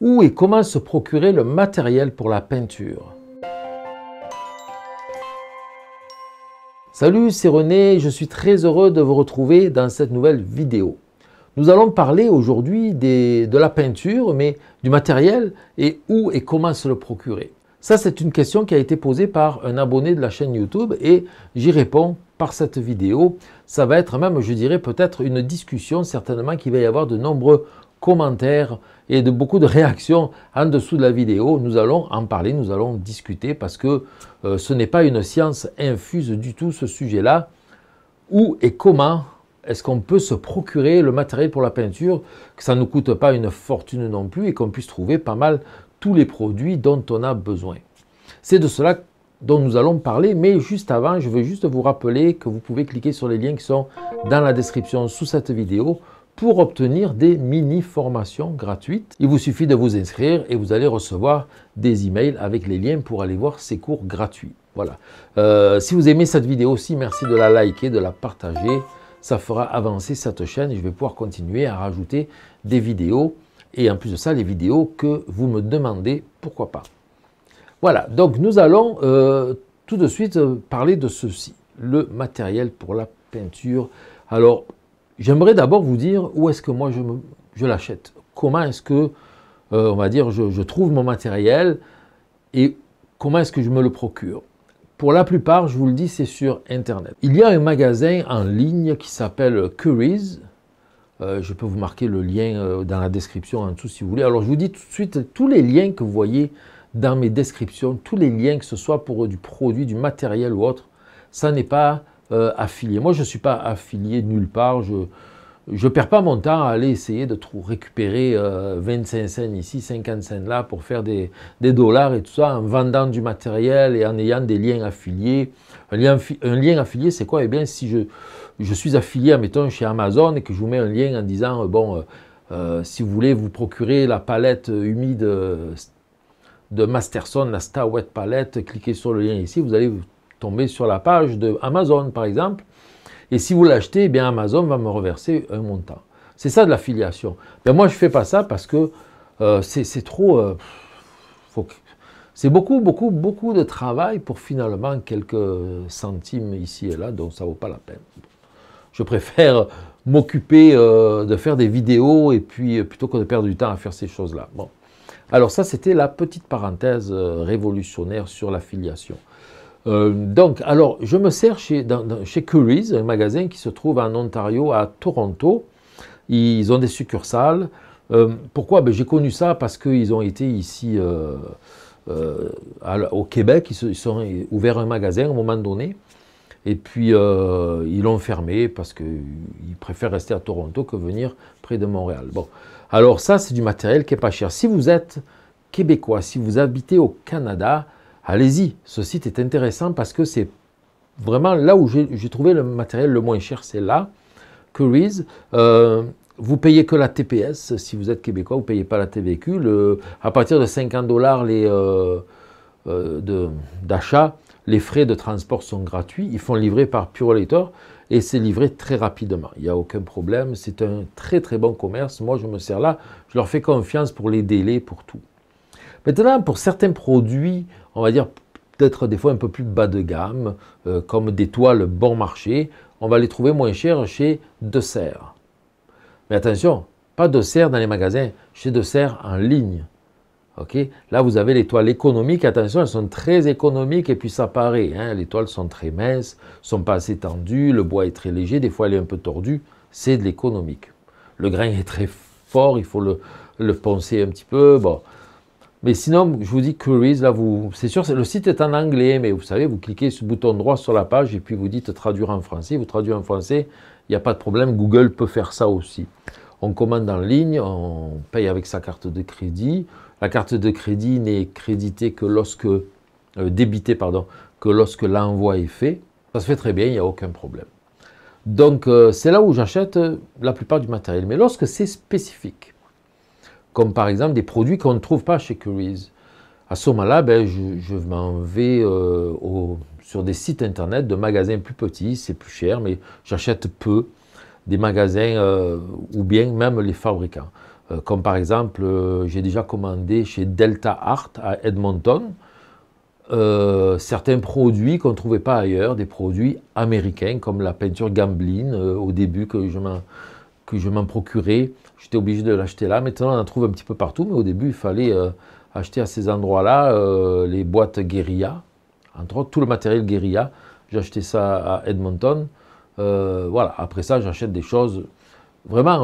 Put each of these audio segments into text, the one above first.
Où et comment se procurer le matériel pour la peinture Salut, c'est René, je suis très heureux de vous retrouver dans cette nouvelle vidéo. Nous allons parler aujourd'hui de la peinture, mais du matériel et où et comment se le procurer. Ça, c'est une question qui a été posée par un abonné de la chaîne YouTube et j'y réponds par cette vidéo. Ça va être même, je dirais, peut-être une discussion certainement qu'il va y avoir de nombreux commentaires et de beaucoup de réactions en dessous de la vidéo. Nous allons en parler, nous allons discuter parce que euh, ce n'est pas une science infuse du tout ce sujet-là. Où et comment est-ce qu'on peut se procurer le matériel pour la peinture, que ça ne nous coûte pas une fortune non plus et qu'on puisse trouver pas mal tous les produits dont on a besoin. C'est de cela dont nous allons parler, mais juste avant, je veux juste vous rappeler que vous pouvez cliquer sur les liens qui sont dans la description sous cette vidéo pour obtenir des mini-formations gratuites. Il vous suffit de vous inscrire et vous allez recevoir des emails avec les liens pour aller voir ces cours gratuits. Voilà. Euh, si vous aimez cette vidéo aussi, merci de la liker, de la partager. Ça fera avancer cette chaîne. Je vais pouvoir continuer à rajouter des vidéos. Et en plus de ça, les vidéos que vous me demandez, pourquoi pas. Voilà, donc nous allons euh, tout de suite euh, parler de ceci. Le matériel pour la peinture. Alors, J'aimerais d'abord vous dire où est-ce que moi je, l'achète. Comment est-ce que, euh, on va dire, je, trouve mon matériel et comment est-ce que je me le procure. Pour la plupart, je vous le dis, c'est sur Internet. Il y a un magasin en ligne qui s'appelle Curies, euh, je peux vous marquer le lien euh, dans la description en dessous si vous voulez. Alors je vous dis tout de suite, tous les liens que vous voyez dans mes descriptions, tous les liens, que ce soit pour du produit, du matériel ou autre, ça n'est pas euh, affilié. Moi, je ne suis pas affilié nulle part. Je ne perds pas mon temps à aller essayer de trop récupérer 25 euh, cents ici, 50 cents là pour faire des, des, dollars et tout ça en vendant du matériel et en ayant des liens affiliés. Un lien, un lien affilié, c'est quoi Eh bien, si je, je suis affilié, mettons, chez Amazon et que je vous mets un lien en disant, euh, bon, si vous voulez vous procurer la palette humide de Masterson, la Star Wet Palette, cliquez sur le lien ici, vous allez vous tomber sur la page de Amazon, par exemple. Et si vous l'achetez, eh bien Amazon va me reverser un montant. C'est ça de l'affiliation. Mais ben, moi, je ne fais pas ça parce que euh, c'est trop... Euh, c'est beaucoup, beaucoup, beaucoup de travail pour finalement quelques centimes ici et là, donc ça ne vaut pas la peine. Je préfère m'occuper euh, de faire des vidéos et puis plutôt que de perdre du temps à faire ces choses-là. Alors ça, c'était la petite parenthèse révolutionnaire sur l'affiliation. Euh, donc, alors, je me sers chez, dans, chez Curry's, un magasin qui se trouve en Ontario, à Toronto. Ils ont des succursales. Euh, pourquoi ben, J'ai connu ça parce qu'ils ont été ici euh, au Québec. Ils, ont ouvert un magasin à un moment donné. Et puis, ils l'ont fermé parce qu'ils préfèrent rester à Toronto que venir près de Montréal. Bon, alors ça, c'est du matériel qui est pas cher. Si vous êtes québécois, si vous habitez au Canada, allez-y, ce site est intéressant parce que c'est vraiment là où j'ai trouvé le matériel le moins cher, c'est là, Curies, euh, vous payez que la TPS, si vous êtes québécois, vous ne payez pas la TVQ. à partir de 50 dollars euh, euh, d'achat, les frais de transport sont gratuits. Ils font livrer par Purolator et c'est livré très rapidement. Il n'y a aucun problème. C'est un très très bon commerce. Moi, je me sers là. Je leur fais confiance pour les délais, pour tout. Maintenant, pour certains produits on va dire peut-être des fois un peu plus bas de gamme, euh, comme des toiles bon marché, on va les trouver moins chères chez De Serre. Mais attention, pas De Serre dans les magasins, chez De Serre en ligne. Okay Là, vous avez les toiles économiques, attention, elles sont très économiques et puis ça paraît. Hein. les toiles sont très minces, sont pas assez tendues, le bois est très léger, des fois elle est un peu tordue, c'est de l'économique. Le grain est très fort, il faut le, le poncer un petit peu. Bon, mais sinon, je vous dis que là, vous, c'est sûr, le site est en anglais, mais vous savez, vous cliquez sur le bouton droit sur la page et puis vous dites traduire en français. Vous traduisez en français, il n'y a pas de problème, Google peut faire ça aussi. On commande en ligne, on paye avec sa carte de crédit. La carte de crédit n'est créditée que lorsque, euh, débitée, pardon, que lorsque l'envoi est fait. Ça se fait très bien, il n'y a aucun problème. Donc, euh, c'est là où j'achète euh, la plupart du matériel. Mais lorsque c'est spécifique, comme par exemple des produits qu'on ne trouve pas chez Curry's. À ce moment-là, ben, je, m'en vais euh, sur des sites internet de magasins plus petits, c'est plus cher, mais j'achète peu des magasins euh, ou bien même les fabricants. Euh, comme par exemple, j'ai déjà commandé chez Delta Art à Edmonton certains produits qu'on ne trouvait pas ailleurs, des produits américains comme la peinture Gamblin au début que je m'en procurais J'étais obligé de l'acheter là. Maintenant, on en trouve un petit peu partout, mais au début, il fallait euh, acheter à ces endroits-là euh, les boîtes guérilla, entre autres tout le matériel guérilla. J'ai acheté ça à Edmonton. Euh, voilà, après ça, j'achète des choses vraiment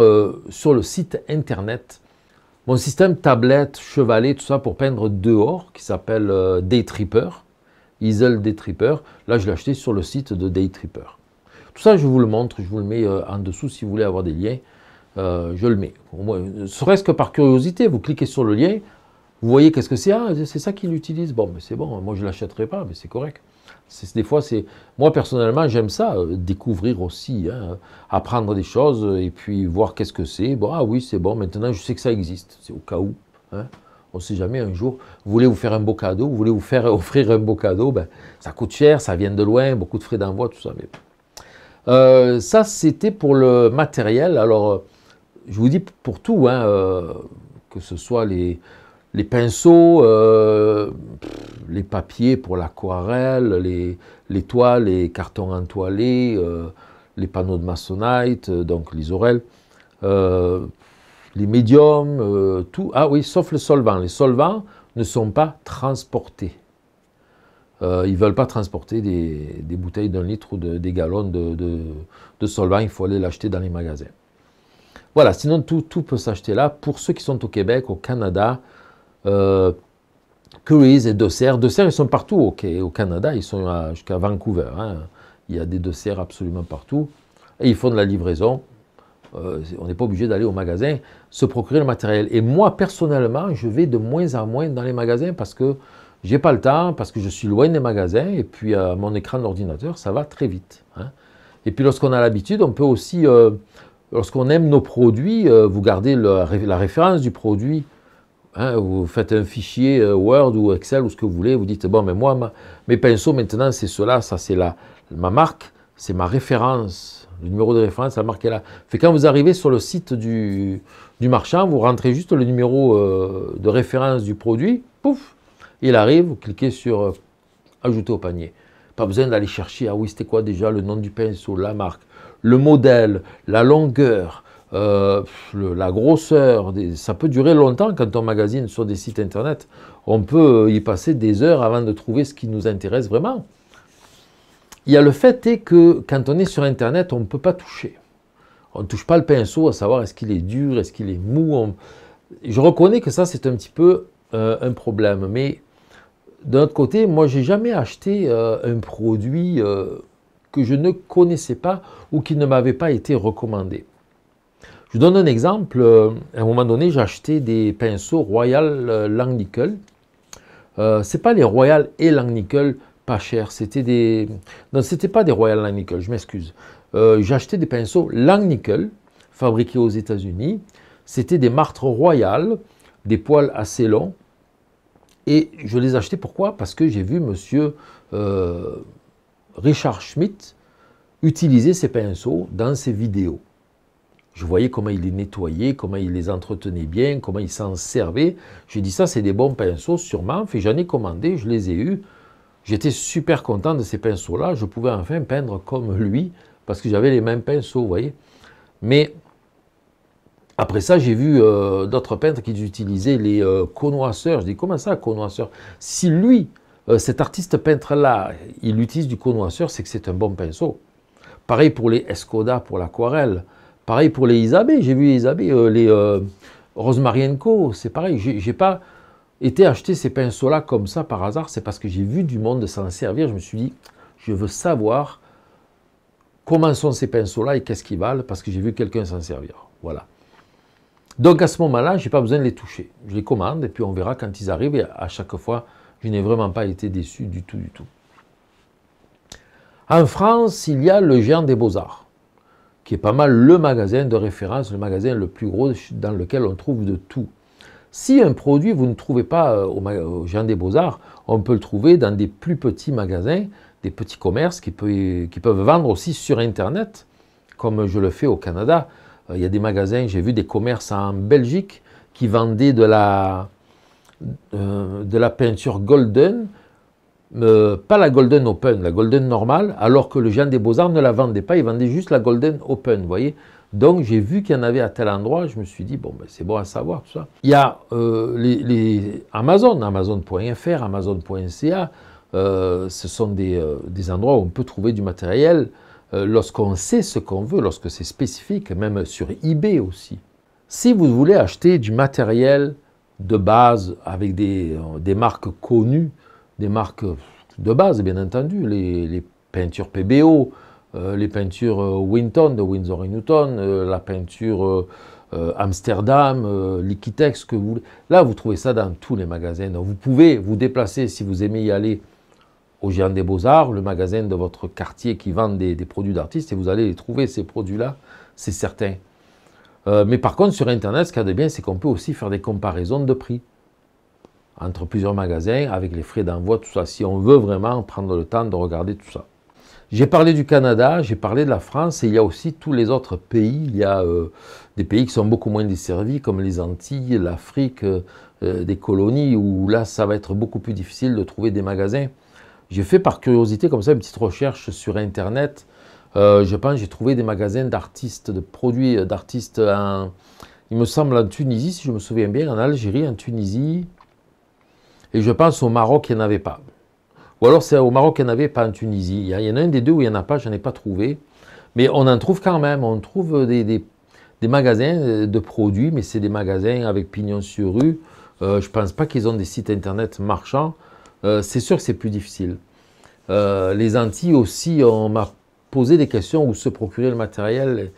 sur le site internet. Mon système tablette, chevalet, tout ça pour peindre dehors, qui s'appelle Daytripper, Easel Daytripper. Là, je l'ai acheté sur le site de Daytripper. Tout ça, je vous le montre, je vous le mets en dessous si vous voulez avoir des liens. Euh, je le mets. Serait-ce que par curiosité, vous cliquez sur le lien, vous voyez qu'est-ce que c'est Ah, c'est ça qu'il utilise. Bon, mais c'est bon, hein, moi je ne l'achèterai pas, mais c'est correct. Des fois, c'est moi personnellement, j'aime ça, euh, découvrir aussi, hein, apprendre des choses et puis voir qu'est-ce que c'est. Bon, ah oui, c'est bon, maintenant je sais que ça existe, c'est au cas où. Hein. On ne sait jamais un jour, vous voulez vous faire un beau cadeau, vous voulez vous faire offrir un beau cadeau, ben, ça coûte cher, ça vient de loin, beaucoup de frais d'envoi, tout ça. Mais... Euh, ça, c'était pour le matériel. Alors, je vous dis pour tout, hein, euh, que ce soit les, pinceaux, euh, les papiers pour l'aquarelle, les, toiles, les cartons entoilés, euh, les panneaux de masonite, donc les oreilles, les médiums, tout. Ah oui, sauf le solvant. Les solvants ne sont pas transportés. ils ne veulent pas transporter des, bouteilles d'un litre ou de, des gallons de solvant. Il faut aller l'acheter dans les magasins. Voilà, sinon tout, tout peut s'acheter là. Pour ceux qui sont au Québec, au Canada, euh, Curry's et Dessert. Dessert, ils sont partout au, au Canada, ils sont jusqu'à Vancouver. Hein. Il y a des desserts absolument partout. Et ils font de la livraison. Euh, on n'est pas obligé d'aller au magasin se procurer le matériel. Et moi, personnellement, je vais de moins en moins dans les magasins parce que je n'ai pas le temps, parce que je suis loin des magasins. Et puis, à mon écran d'ordinateur, ça va très vite. Hein. Et puis, lorsqu'on a l'habitude, on peut aussi euh, Lorsqu'on aime nos produits, euh, vous gardez la, référence du produit. Hein, vous faites un fichier euh, Word ou Excel ou ce que vous voulez, vous dites, bon, mais moi, mes pinceaux, maintenant, c'est cela, ça, c'est ma marque, c'est ma référence. Le numéro de référence, la marque est là. Fait quand vous arrivez sur le site du, marchand, vous rentrez juste le numéro euh, de référence du produit, pouf, il arrive, vous cliquez sur Ajouter au panier. Pas besoin d'aller chercher, ah oui, c'était quoi déjà le nom du pinceau, la marque le modèle, la longueur, euh, la grosseur, ça peut durer longtemps quand on magazine sur des sites internet. On peut euh, y passer des heures avant de trouver ce qui nous intéresse vraiment. Il y a le fait est que quand on est sur internet, on ne peut pas toucher. On ne touche pas le pinceau à savoir est-ce qu'il est dur, est-ce qu'il est mou. Je reconnais que ça c'est un petit peu euh, un problème, mais d'un autre côté, moi j'ai jamais acheté un produit que je ne connaissais pas ou qui ne m'avaient pas été recommandé. Je donne un exemple. Euh, à un moment donné, j'ai acheté des pinceaux Royal euh, Langnickel. Euh, c'est pas les Royal et Langnickel pas chers. C'était des. Non, c'était pas des Royal Langnickel, je m'excuse. Euh, j'ai acheté des pinceaux Langnickel, fabriqués aux États-Unis. C'était des martres royales, des poils assez longs. Et je les achetais pourquoi Parce que j'ai vu monsieur. Euh, Richard Schmidt utilisait ses pinceaux dans ses vidéos. Je voyais comment il les nettoyait, comment il les entretenait bien, comment il s'en servait. J'ai dit ça, c'est des bons pinceaux sûrement. Fait, j'en ai commandé, je les ai eus. J'étais super content de ces pinceaux-là. Je pouvais enfin peindre comme lui parce que j'avais les mêmes pinceaux, vous voyez. Mais après ça, j'ai vu euh, d'autres peintres qui utilisaient les euh, connoisseurs. Je dis comment ça, connoisseur Si lui, euh, cet artiste peintre-là, il utilise du connoisseur, c'est que c'est un bon pinceau. Pareil pour les Escoda, pour l'aquarelle. Pareil pour les Isabé, j'ai vu les Isabé, euh, les euh, c'est pareil. J'ai pas été acheter ces pinceaux-là comme ça par hasard, c'est parce que j'ai vu du monde s'en servir. Je me suis dit, je veux savoir comment sont ces pinceaux-là et qu'est-ce qu'ils valent, parce que j'ai vu quelqu'un s'en servir. Voilà. Donc à ce moment-là, je n'ai pas besoin de les toucher. Je les commande et puis on verra quand ils arrivent et à chaque fois, je n'ai vraiment pas été déçu du tout, du tout. En France, il y a le géant des beaux-arts, qui est pas mal le magasin de référence, le magasin le plus gros dans lequel on trouve de tout. Si un produit, vous ne trouvez pas euh, au, géant des beaux-arts, on peut le trouver dans des plus petits magasins, des petits commerces qui peuvent vendre aussi sur Internet, comme je le fais au Canada. Euh, il y a des magasins, j'ai vu des commerces en Belgique qui vendaient de la, euh, de la peinture golden, euh, pas la golden open, la golden normale, alors que le Jean des beaux-arts ne la vendait pas, il vendait juste la golden open, voyez. Donc j'ai vu qu'il y en avait à tel endroit, je me suis dit, bon, ben, c'est bon à savoir tout ça. Il y a euh, les, Amazon, Amazon.fr, Amazon.ca, ce sont des, des, endroits où on peut trouver du matériel lorsqu'on sait ce qu'on veut, lorsque c'est spécifique, même sur eBay aussi. Si vous voulez acheter du matériel de base avec euh, des, marques connues, des marques euh, de base bien entendu, les, peintures PBO, les peintures euh, Winton de Windsor Newton, la peinture Amsterdam, Liquitex, que vous Là, vous trouvez ça dans tous les magasins. vous pouvez vous déplacer si vous aimez y aller au Géant des Beaux-Arts, le magasin de votre quartier qui vend des, des produits d'artistes, et vous allez les trouver, ces produits-là, c'est certain. Euh, mais par contre, sur Internet, ce qu'il y a de bien, c'est qu'on peut aussi faire des comparaisons de prix entre plusieurs magasins, avec les frais d'envoi, tout ça, si on veut vraiment prendre le temps de regarder tout ça. J'ai parlé du Canada, j'ai parlé de la France, et il y a aussi tous les autres pays. Il y a euh, des pays qui sont beaucoup moins desservis, comme les Antilles, l'Afrique, euh, des colonies, où là, ça va être beaucoup plus difficile de trouver des magasins. J'ai fait par curiosité, comme ça, une petite recherche sur Internet euh, je pense j'ai trouvé des magasins d'artistes, de produits euh, d'artistes, en, il me semble en Tunisie, si je me souviens bien, en Algérie, en Tunisie. Et je pense au Maroc, il n'y en avait pas. Ou alors c'est au Maroc, il n'y en avait pas en Tunisie. Il y en a un des deux où il n'y en a pas, je n'en ai pas trouvé. Mais on en trouve quand même, on trouve des, magasins euh, de produits, mais c'est des magasins avec pignon sur rue. je ne pense pas qu'ils ont des sites internet marchands. c'est sûr que c'est plus difficile. les Antilles aussi, on m'a poser des questions ou se procurer le matériel.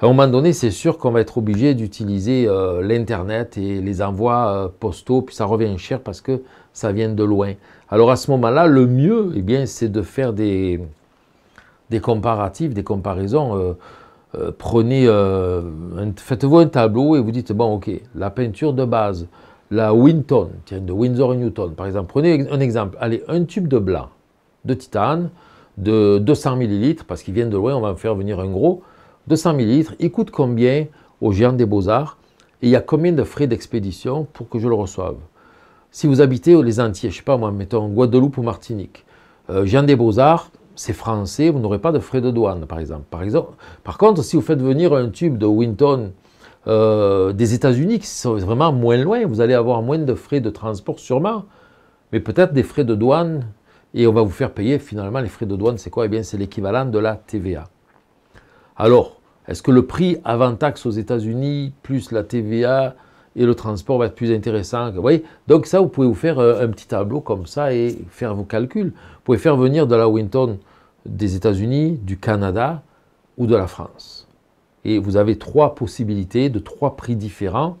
À un moment donné, c'est sûr qu'on va être obligé d'utiliser euh, l'Internet et les envois euh, postaux, puis ça revient cher parce que ça vient de loin. Alors à ce moment-là, le mieux, eh bien, c'est de faire des, des comparatifs, des comparaisons. Euh, prenez, faites-vous un tableau et vous dites, bon, ok, la peinture de base, la Winton, tiens, de Windsor Newton, par exemple. Prenez un exemple. Allez, un tube de blanc, de titane, de 200 millilitres, parce qu'il vient de loin, on va en faire venir un gros. 200 millilitres, il coûte combien au géant des beaux-arts Et il y a combien de frais d'expédition pour que je le reçoive Si vous habitez les Antilles, je sais pas moi, mettons Guadeloupe ou Martinique, euh, géant des beaux-arts, c'est français, vous n'aurez pas de frais de douane, par exemple. Par, exemple, par contre, si vous faites venir un tube de Winton euh, des États-Unis, qui sont vraiment moins loin, vous allez avoir moins de frais de transport sûrement, mais peut-être des frais de douane et on va vous faire payer finalement les frais de douane. C'est quoi Eh bien, c'est l'équivalent de la TVA. Alors, est-ce que le prix avant taxe aux États-Unis plus la TVA et le transport va être plus intéressant Vous voyez Donc ça, vous pouvez vous faire euh, un petit tableau comme ça et faire vos calculs. Vous pouvez faire venir de la Winton des États-Unis, du Canada ou de la France. Et vous avez trois possibilités de trois prix différents.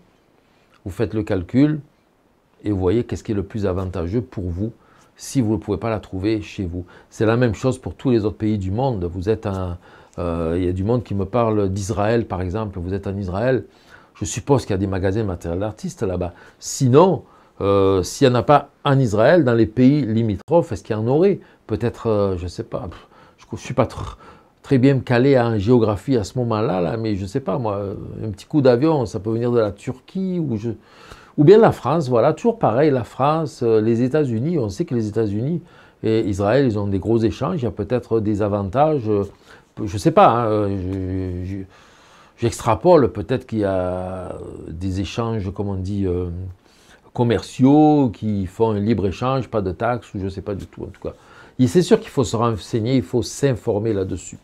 Vous faites le calcul et vous voyez qu'est-ce qui est le plus avantageux pour vous si vous ne pouvez pas la trouver chez vous. C'est la même chose pour tous les autres pays du monde. Vous êtes un, euh, il y a du monde qui me parle d'Israël, par exemple. Vous êtes en Israël, je suppose qu'il y a des magasins matériel d'artistes là-bas. Sinon, euh, s'il n'y en a pas en Israël, dans les pays limitrophes, est-ce qu'il y en aurait Peut-être, euh, je ne sais pas. Je ne suis pas très bien calé en géographie à ce moment-là, là, mais je ne sais pas, moi, un petit coup d'avion, ça peut venir de la Turquie ou je ou bien la France, voilà, toujours pareil, la France, euh, les États-Unis, on sait que les États-Unis et Israël, ils ont des gros échanges, il y a peut-être des avantages, euh, je ne sais pas, hein, euh, j'extrapole, peut-être qu'il y a des échanges, comme on dit, commerciaux qui font un libre-échange, pas de taxes, ou je ne sais pas du tout en tout cas. C'est sûr qu'il faut se renseigner, il faut s'informer là-dessus.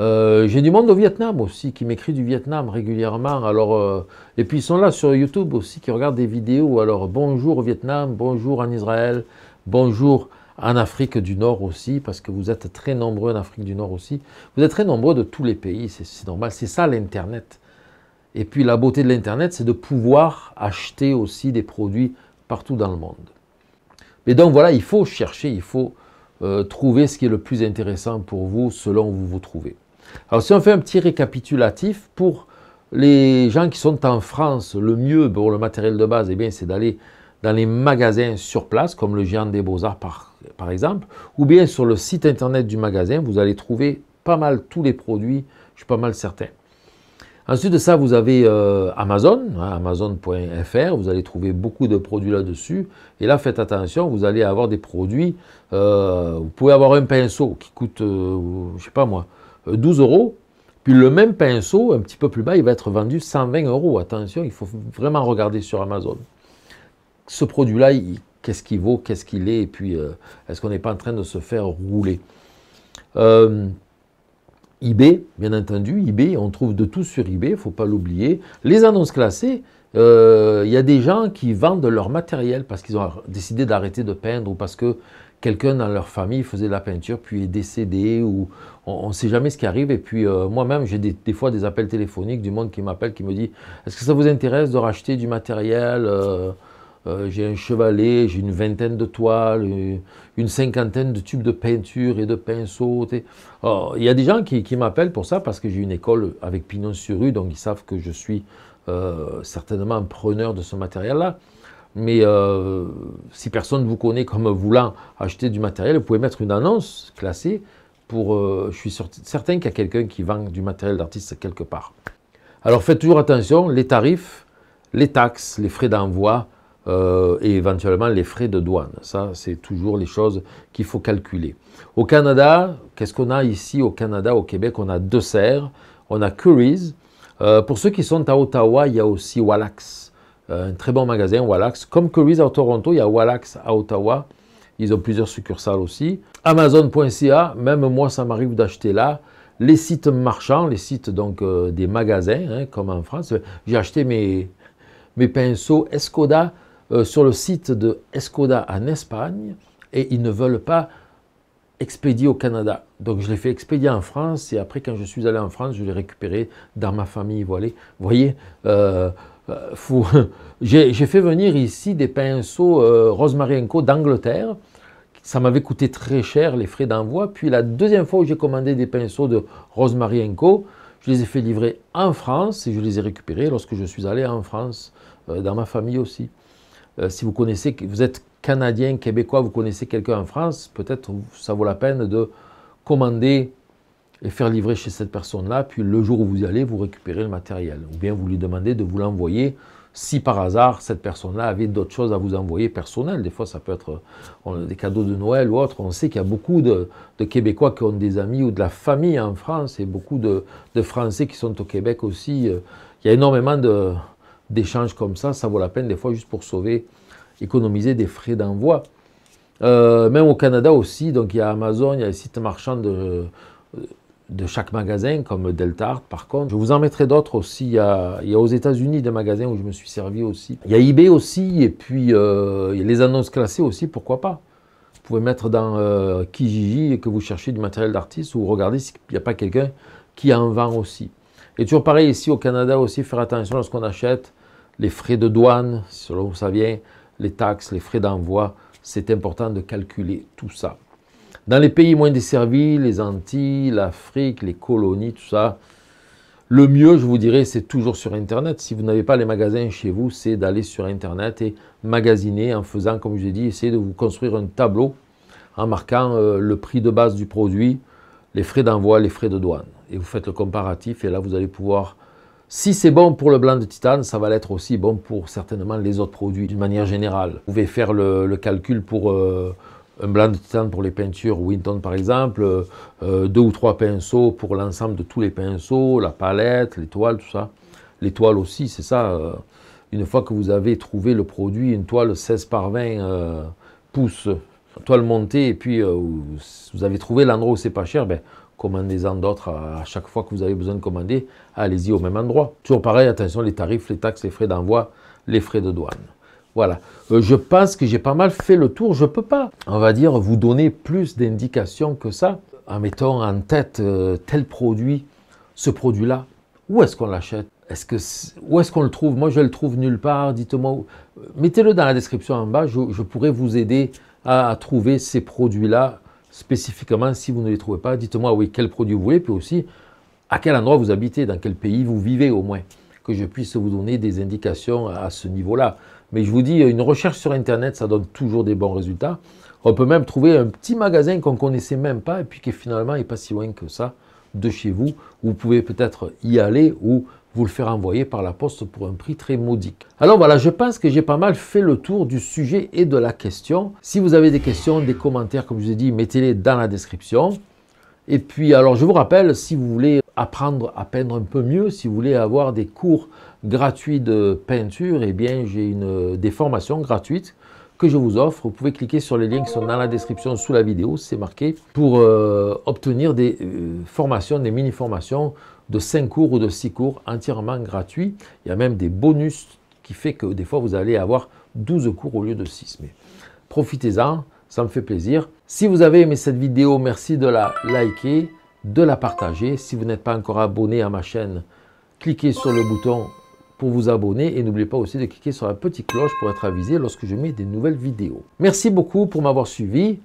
Euh, j'ai du monde au Vietnam aussi qui m'écrit du Vietnam régulièrement. Euh, et puis ils sont là sur YouTube aussi qui regardent des vidéos. Alors bonjour au Vietnam, bonjour en Israël, bonjour en Afrique du Nord aussi, parce que vous êtes très nombreux en Afrique du Nord aussi. Vous êtes très nombreux de tous les pays, c'est normal. C'est ça l'Internet. Et puis la beauté de l'Internet, c'est de pouvoir acheter aussi des produits partout dans le monde. Mais donc voilà, il faut chercher, il faut euh, trouver ce qui est le plus intéressant pour vous selon où vous vous trouvez. Alors si on fait un petit récapitulatif, pour les gens qui sont en France, le mieux pour le matériel de base, eh c'est d'aller dans les magasins sur place, comme le géant des beaux-arts par, exemple, ou bien sur le site internet du magasin, vous allez trouver pas mal tous les produits, je suis pas mal certain. Ensuite de ça, vous avez euh, Amazon, hein, amazon.fr, vous allez trouver beaucoup de produits là-dessus. Et là, faites attention, vous allez avoir des produits, euh, vous pouvez avoir un pinceau qui coûte, je euh, je sais pas moi, 12 euh, euros. Puis le même pinceau, un petit peu plus bas, il va être vendu 120 euros. Attention, il faut vraiment regarder sur Amazon. Ce produit-là, qu'est-ce qu'il vaut, qu'est-ce qu'il est, et puis euh, est-ce qu'on n'est pas en train de se faire rouler euh, eBay, bien entendu, eBay, on trouve de tout sur eBay, il ne faut pas l'oublier. Les annonces classées, il y a des gens qui vendent leur matériel parce qu'ils ont décidé d'arrêter de peindre ou parce que quelqu'un dans leur famille faisait de la peinture, puis est décédé, ou on ne sait jamais ce qui arrive. Et puis euh, moi-même, j'ai des, fois des appels téléphoniques du monde qui m'appelle, qui me dit Est-ce que ça vous intéresse de racheter du matériel euh, euh, J'ai un chevalet, j'ai une vingtaine de toiles, une, cinquantaine de tubes de peinture et de pinceaux. Il y a des gens qui, m'appellent pour ça parce que j'ai une école avec Pinot sur rue, donc ils savent que je suis certainement un preneur de ce matériel-là mais euh, si personne vous connaît comme voulant acheter du matériel, vous pouvez mettre une annonce classée pour... Euh, je suis certain qu'il y a quelqu'un qui vend du matériel d'artiste quelque part. Alors faites toujours attention, les tarifs, les taxes, les frais d'envoi euh, et éventuellement les frais de douane. Ça, c'est toujours les choses qu'il faut calculer. Au Canada, qu'est-ce qu'on a ici au Canada, au Québec On a Deux Serres, on a Curies. pour ceux qui sont à Ottawa, il y a aussi Wallax un très bon magasin, Wallax. Comme Curry's à Toronto, il y a Wallax à Ottawa. Ils ont plusieurs succursales aussi. Amazon.ca, même moi, ça m'arrive d'acheter là. Les sites marchands, les sites donc euh, des magasins, hein, comme en France. J'ai acheté mes, mes pinceaux Escoda euh, sur le site de Escoda en Espagne et ils ne veulent pas expédier au Canada. Donc je l'ai fait expédier en France et après, quand je suis allé en France, je l'ai récupéré dans ma famille voilée. Vous voyez euh, euh, j'ai fait venir ici des pinceaux euh, Co. d'Angleterre. Ça m'avait coûté très cher les frais d'envoi. Puis la deuxième fois où j'ai commandé des pinceaux de Co., je les ai fait livrer en France et je les ai récupérés lorsque je suis allé en France, euh, dans ma famille aussi. Euh, si vous connaissez, vous êtes Canadien, Québécois, vous connaissez quelqu'un en France, peut-être ça vaut la peine de commander et faire livrer chez cette personne-là, puis le jour où vous allez, vous récupérez le matériel. Ou bien vous lui demandez de vous l'envoyer si par hasard cette personne-là avait d'autres choses à vous envoyer personnelles. Des fois, ça peut être des cadeaux de Noël ou autre. On sait qu'il y a beaucoup de, de, Québécois qui ont des amis ou de la famille en France et beaucoup de, de Français qui sont au Québec aussi. Euh, il y a énormément d'échanges comme ça. Ça vaut la peine des fois juste pour sauver, économiser des frais d'envoi. Euh, même au Canada aussi, donc il y a Amazon, il y a les sites marchands de, de chaque magasin, comme Deltart par contre. Je vous en mettrai d'autres aussi. Il y, a, aux États-Unis des magasins où je me suis servi aussi. Il y a eBay aussi, et puis euh, les annonces classées aussi, pourquoi pas. Vous pouvez mettre dans euh, Kijiji et que vous cherchez du matériel d'artiste ou regardez s'il n'y a pas quelqu'un qui en vend aussi. Et toujours pareil ici au Canada aussi, faire attention lorsqu'on achète les frais de douane, selon où ça vient, les taxes, les frais d'envoi. C'est important de calculer tout ça. Dans les pays moins desservis, les Antilles, l'Afrique, les colonies, tout ça, le mieux, je vous dirais, c'est toujours sur Internet. Si vous n'avez pas les magasins chez vous, c'est d'aller sur Internet et magasiner en faisant, comme je vous ai dit, essayer de vous construire un tableau en marquant euh, le prix de base du produit, les frais d'envoi, les frais de douane. Et vous faites le comparatif et là, vous allez pouvoir... Si c'est bon pour le blanc de titane, ça va l'être aussi bon pour certainement les autres produits d'une manière générale. Vous pouvez faire le, calcul pour... Euh, un blanc de titane pour les peintures Winton par exemple, euh, deux ou trois pinceaux pour l'ensemble de tous les pinceaux, la palette, les toiles, tout ça. toiles aussi, c'est ça. Euh, une fois que vous avez trouvé le produit, une toile 16 par 20 euh, pouces, toile montée, et puis vous avez trouvé l'endroit où c'est pas cher, ben, commandez-en d'autres à, à, chaque fois que vous avez besoin de commander, allez-y au même endroit. Toujours pareil, attention, les tarifs, les taxes, les frais d'envoi, les frais de douane. Voilà. Euh, je pense que j'ai pas mal fait le tour. Je ne peux pas, on va dire, vous donner plus d'indications que ça en mettant en tête euh, tel produit, ce produit-là. Où est-ce qu'on l'achète est-ce que où est-ce qu'on le trouve Moi, je le trouve nulle part. Dites-moi. Mettez-le dans la description en bas. Je, pourrais vous aider à, à trouver ces produits-là spécifiquement si vous ne les trouvez pas. Dites-moi oui quel produit vous voulez, puis aussi à quel endroit vous habitez, dans quel pays vous vivez au moins, que je puisse vous donner des indications à ce niveau-là. Mais je vous dis, une recherche sur Internet, ça donne toujours des bons résultats. On peut même trouver un petit magasin qu'on ne connaissait même pas et puis qui finalement n'est pas si loin que ça de chez vous. Vous pouvez peut-être y aller ou vous le faire envoyer par la poste pour un prix très modique. Alors voilà, je pense que j'ai pas mal fait le tour du sujet et de la question. Si vous avez des questions, des commentaires, comme je vous ai dit, mettez-les dans la description. Et puis, alors je vous rappelle, si vous voulez apprendre à peindre un peu mieux, si vous voulez avoir des cours gratuit de peinture, eh bien, j'ai une euh, des formations gratuites que je vous offre. Vous pouvez cliquer sur les liens qui sont dans la description sous la vidéo, c'est marqué, pour euh, obtenir des euh, formations, des mini-formations de 5 cours ou de 6 cours entièrement gratuits. Il y a même des bonus qui fait que des fois vous allez avoir 12 cours au lieu de 6. Mais profitez-en, ça me fait plaisir. Si vous avez aimé cette vidéo, merci de la liker, de la partager. Si vous n'êtes pas encore abonné à ma chaîne, cliquez sur le bouton pour vous abonner et n'oubliez pas aussi de cliquer sur la petite cloche pour être avisé lorsque je mets des nouvelles vidéos. Merci beaucoup pour m'avoir suivi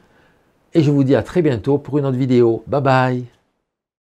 et je vous dis à très bientôt pour une autre vidéo. Bye bye